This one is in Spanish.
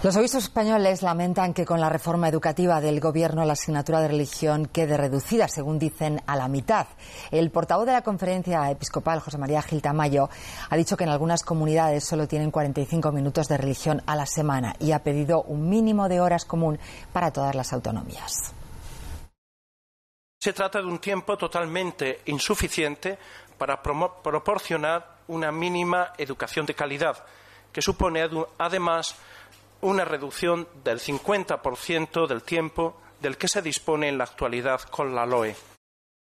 Los obispos españoles lamentan que con la reforma educativa del Gobierno la asignatura de religión quede reducida, según dicen, a la mitad. El portavoz de la conferencia episcopal, José María Gil Tamayo, ha dicho que en algunas comunidades solo tienen 45 minutos de religión a la semana y ha pedido un mínimo de horas común para todas las autonomías. Se trata de un tiempo totalmente insuficiente para proporcionar una mínima educación de calidad, que supone además una reducción del 50% del tiempo del que se dispone en la actualidad con la LOE.